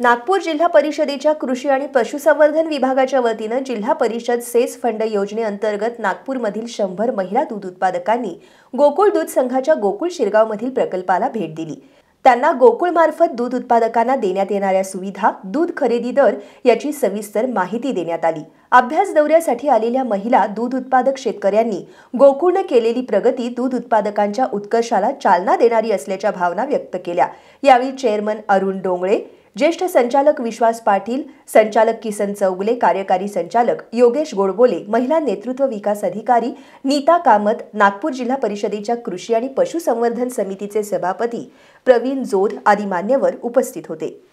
नागपूर जिल्हा परिषदेच्या कृषी आणि पशुसंवर्धन विभागाच्या वतीनं जिल्हा परिषद सेस फंड योजनेअंतर्गत नागपूरमधील शंभर महिला दूध उत्पादकांनी गोकुळ दूध संघाच्या गोकुळ शिरगावमधील प्रकल्पाला भेट दिली त्यांना गोकुळमार्फत दूध उत्पादकांना देण्यात येणाऱ्या सुविधा दूध खरेदी दर याची सविस्तर माहिती देण्यात आली अभ्यास दौऱ्यासाठी आलेल्या महिला दूध उत्पादक शेतकऱ्यांनी गोकुळनं केलेली प्रगती दूध उत्पादकांच्या उत्कर्षाला चालना देणारी असल्याच्या भावना व्यक्त केल्या यावेळी चेअरमन अरुण डोंगळे ज्येष्ठ संचालक विश्वास पाटील संचालक किसन चौगले कार्यकारी संचालक योगेश गोडबोले महिला नेतृत्व विकास अधिकारी नीता कामत नागपूर जिल्हा परिषदेच्या कृषी आणि पशुसंवर्धन समितीचे सभापती प्रवीण जोध आदी मान्यवर उपस्थित होते